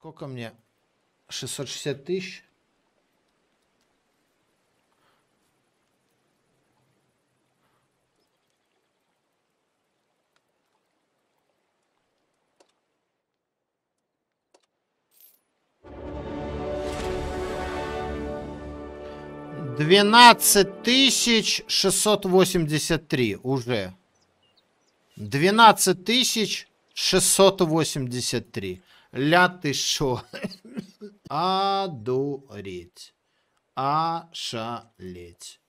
Сколько мне? 660 тысяч? Двенадцать тысяч шестьсот восемьдесят три уже. Двенадцать тысяч 683. Ля ты шо? Одуреть. ашалеть.